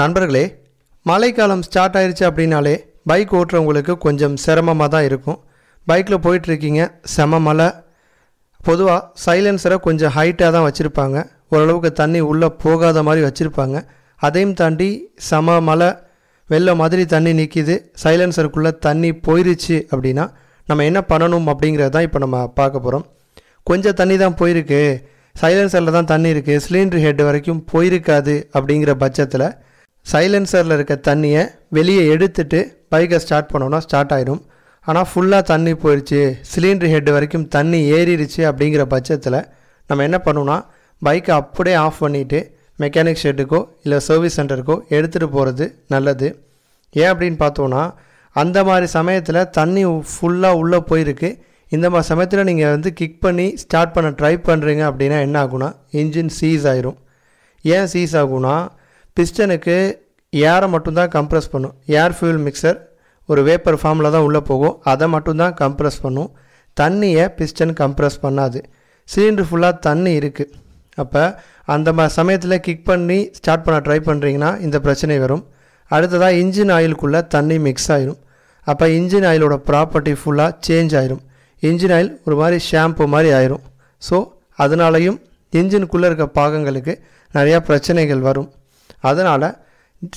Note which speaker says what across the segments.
Speaker 1: நண்பர்களே மழைக்காலம் ஸ்டார்ட் ஆயிடுச்சு அப்படின்னாலே பைக் ஓட்டுறவங்களுக்கு கொஞ்சம் சிரமமாக தான் இருக்கும் பைக்கில் போயிட்டுருக்கீங்க செம மழை பொதுவாக சைலன்சரை கொஞ்சம் ஹைட்டாக தான் வச்சுருப்பாங்க ஓரளவுக்கு தண்ணி உள்ளே போகாத மாதிரி வச்சுருப்பாங்க அதையும் தாண்டி செம மழை வெள்ள மாதிரி தண்ணி நிற்கிது சைலன்சருக்குள்ளே தண்ணி போயிருச்சு அப்படின்னா நம்ம என்ன பண்ணணும் அப்படிங்கிறது தான் இப்போ நம்ம பார்க்க போகிறோம் கொஞ்சம் தண்ணி தான் போயிருக்கு சைலன்சரில் தான் தண்ணி இருக்குது சிலிண்டர் ஹெட் வரைக்கும் போயிருக்காது அப்படிங்கிற பட்சத்தில் சைலன்சரில் இருக்க தண்ணியை வெளியே எடுத்துட்டு பைக்கை ஸ்டார்ட் பண்ணோன்னா ஸ்டார்ட் ஆகிடும் ஆனால் ஃபுல்லாக தண்ணி போயிடுச்சு சிலிண்டர் ஹெட் வரைக்கும் தண்ணி ஏறிடுச்சு அப்படிங்கிற பட்சத்தில் நம்ம என்ன பண்ணுவோம்னா பைக்கை அப்படியே ஆஃப் பண்ணிவிட்டு மெக்கானிக் ஷெட்டுக்கோ இல்லை சர்வீஸ் சென்டருக்கோ எடுத்துகிட்டு போகிறது நல்லது ஏன் அப்படின்னு பார்த்தோன்னா அந்த மாதிரி சமயத்தில் தண்ணி ஃபுல்லாக உள்ளே போயிருக்கு இந்த மாதிரி சமயத்தில் நீங்கள் வந்து கிக் பண்ணி ஸ்டார்ட் பண்ண ட்ரை பண்ணுறீங்க அப்படின்னா என்ன ஆகுனா இன்ஜின் சீஸ் ஆயிரும் ஏன் சீஸ் ஆகுனா பிஸ்டனுக்கு ஏரை மட்டும்தான் கம்ப்ரெஸ் பண்ணும் ஏர் ஃபியூல் மிக்சர் ஒரு வேப்பர் ஃபார்மில் தான் உள்ளே போகும் அதை மட்டும்தான் கம்ப்ரெஸ் பண்ணும் தண்ணியை பிஸ்டன் கம்ப்ரெஸ் பண்ணாது சிலிண்டர் ஃபுல்லாக தண்ணி இருக்குது அப்போ அந்த ம சமயத்தில் கிக் பண்ணி ஸ்டார்ட் பண்ண ட்ரை பண்ணுறீங்கன்னா இந்த பிரச்சனை வரும் அடுத்ததாக இன்ஜின் ஆயிலுக்குள்ளே தண்ணி மிக்ஸ் ஆயிரும் அப்போ இன்ஜின் ஆயிலோட ப்ராப்பர்ட்டி ஃபுல்லாக சேஞ்ச் ஆயிரும் இன்ஜின் ஆயில் ஒரு மாதிரி ஷாம்பு மாதிரி ஆயிரும் ஸோ அதனாலையும் இன்ஜினுக்குள்ளே இருக்க பாகங்களுக்கு நிறையா பிரச்சனைகள் வரும் அதனால்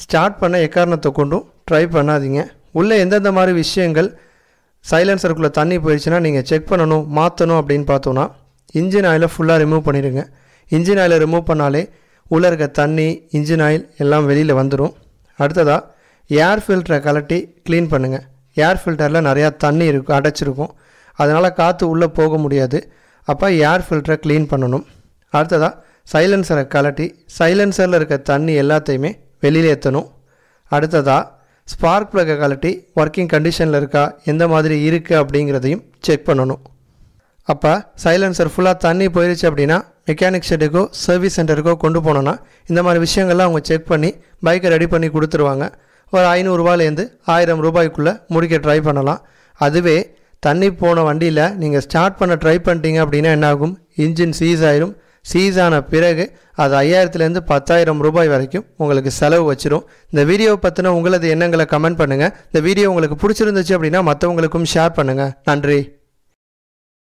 Speaker 1: ஸ்டார்ட் பண்ண எக்காரணத்தை கொண்டும் ட்ரை பண்ணாதீங்க உள்ளே எந்தெந்த மாதிரி விஷயங்கள் சைலன்சருக்குள்ளே தண்ணி போயிடுச்சுன்னா நீங்கள் செக் பண்ணணும் மாற்றணும் அப்படின்னு பார்த்தோன்னா இன்ஜின் ஆயிலை ஃபுல்லாக ரிமூவ் பண்ணிடுங்க இன்ஜின் ஆயிலை ரிமூவ் பண்ணாலே உள்ளே இருக்க தண்ணி இன்ஜின் ஆயில் எல்லாம் வெளியில் வந்துடும் அடுத்ததாக ஏர் ஃபில்டரை கலட்டி க்ளீன் பண்ணுங்கள் ஏர் ஃபில்டரில் நிறையா தண்ணி இருக்கும் அடைச்சிருக்கும் அதனால் காற்று உள்ளே போக முடியாது அப்போ ஏர் ஃபில்டரை க்ளீன் பண்ணணும் அடுத்ததாக சைலன்சரை கலட்டி சைலன்சரில் இருக்க தண்ணி எல்லாத்தையுமே வெளியில் ஏற்றணும் அடுத்ததாக ஸ்பார்க் ப்ளக்கை கலட்டி ஒர்க்கிங் கண்டிஷனில் இருக்கா எந்த மாதிரி இருக்குது அப்படிங்கிறதையும் செக் பண்ணணும் அப்போ சைலன்சர் ஃபுல்லாக தண்ணி போயிடுச்சு அப்படின்னா மெக்கானிக் ஷெட்டுக்கோ சர்வீஸ் சென்டருக்கோ கொண்டு போனோன்னா இந்த மாதிரி விஷயங்கள்லாம் அவங்க செக் பண்ணி பைக்கை ரெடி பண்ணி கொடுத்துருவாங்க ஒரு ஐநூறுரூவாலேருந்து ஆயிரம் ரூபாய்க்குள்ளே முடிக்க ட்ரை பண்ணலாம் அதுவே தண்ணி போன வண்டியில் நீங்கள் ஸ்டார்ட் பண்ண ட்ரை பண்ணிட்டீங்க அப்படின்னா என்னாகும் இன்ஜின் சீஸ் ஆயிரும் சீஸ் ஆன பிறகு அது ஐயாயிரத்துலேருந்து பத்தாயிரம் ரூபாய் வரைக்கும் உங்களுக்கு செலவு வச்சிரும் இந்த வீடியோ பற்றின உங்களது எண்ணங்களை கமெண்ட் பண்ணுங்கள் இந்த வீடியோ உங்களுக்கு பிடிச்சிருந்துச்சு அப்படின்னா மற்றவங்களுக்கும் ஷேர் பண்ணுங்கள் நன்றி